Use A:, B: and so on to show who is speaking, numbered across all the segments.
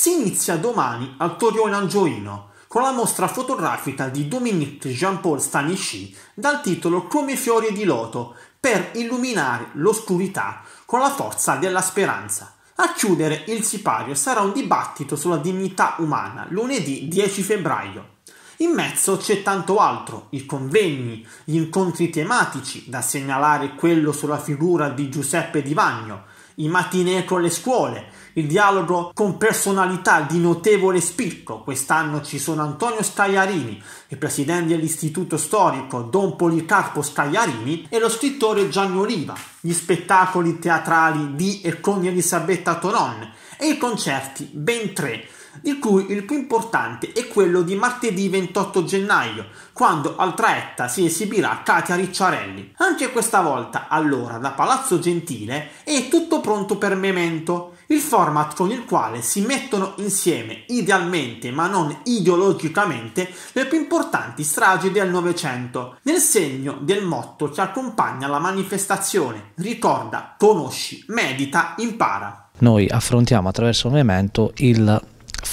A: Si inizia domani al Torrione Angioino con la mostra fotografica di Dominique Jean-Paul Stanisci dal titolo Come fiori di loto per illuminare l'oscurità con la forza della speranza. A chiudere il sipario sarà un dibattito sulla dignità umana lunedì 10 febbraio. In mezzo c'è tanto altro, i convegni, gli incontri tematici, da segnalare quello sulla figura di Giuseppe Di Vagno, i matinee con le scuole, il dialogo con personalità di notevole spicco. Quest'anno ci sono Antonio Scagliarini, il presidente dell'Istituto Storico Don Policarpo Scagliarini e lo scrittore Gianni Oliva, gli spettacoli teatrali di e con Elisabetta Tonon e i concerti, ben tre, di cui il più importante è quello di martedì 28 gennaio, quando al Traetta si esibirà Katia Ricciarelli. Anche questa volta, allora, da Palazzo Gentile è tutto pronto per Memento, il format con il quale si mettono insieme, idealmente ma non ideologicamente, le più importanti stragi del Novecento, nel segno del motto che accompagna la manifestazione, ricorda, conosci, medita, impara.
B: Noi affrontiamo attraverso Memento il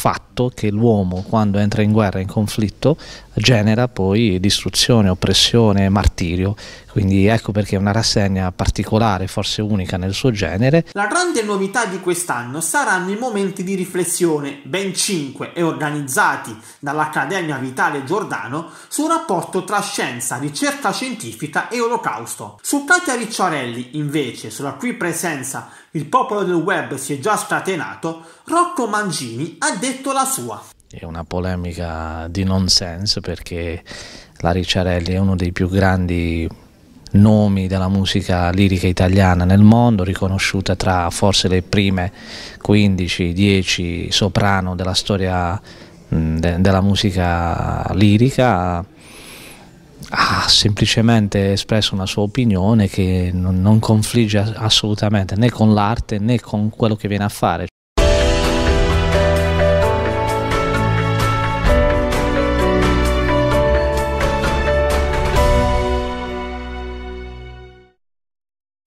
B: fatto che l'uomo quando entra in guerra, in conflitto, genera poi distruzione, oppressione, e martirio. Quindi ecco perché è una rassegna particolare, forse unica nel suo genere.
A: La grande novità di quest'anno saranno i momenti di riflessione, ben cinque, e organizzati dall'Accademia Vitale Giordano, sul rapporto tra scienza, ricerca scientifica e olocausto. Su Katia Ricciarelli, invece, sulla cui presenza il popolo del web si è già scatenato, Rocco Mangini ha detto la sua
B: è una polemica di non senso perché la Ricciarelli è uno dei più grandi nomi della musica lirica italiana nel mondo, riconosciuta tra forse le prime 15-10 soprano della storia de della musica lirica, ha semplicemente espresso una sua opinione che non confligge assolutamente né con l'arte né con quello che viene a fare.